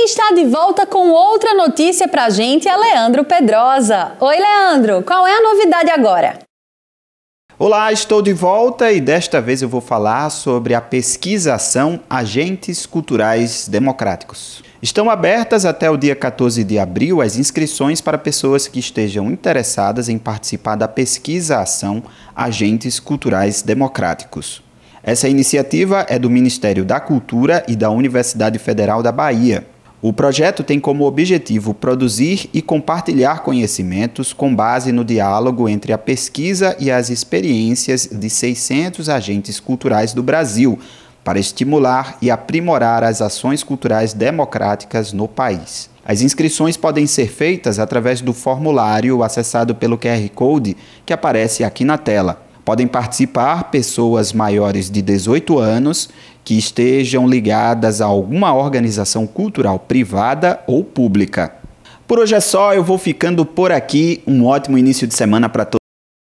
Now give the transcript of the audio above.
quem está de volta com outra notícia para a gente é Leandro Pedrosa. Oi, Leandro, qual é a novidade agora? Olá, estou de volta e desta vez eu vou falar sobre a pesquisação Agentes Culturais Democráticos. Estão abertas até o dia 14 de abril as inscrições para pessoas que estejam interessadas em participar da pesquisação Agentes Culturais Democráticos. Essa iniciativa é do Ministério da Cultura e da Universidade Federal da Bahia. O projeto tem como objetivo produzir e compartilhar conhecimentos com base no diálogo entre a pesquisa e as experiências de 600 agentes culturais do Brasil, para estimular e aprimorar as ações culturais democráticas no país. As inscrições podem ser feitas através do formulário acessado pelo QR Code que aparece aqui na tela. Podem participar pessoas maiores de 18 anos que estejam ligadas a alguma organização cultural privada ou pública. Por hoje é só, eu vou ficando por aqui. Um ótimo início de semana para todos.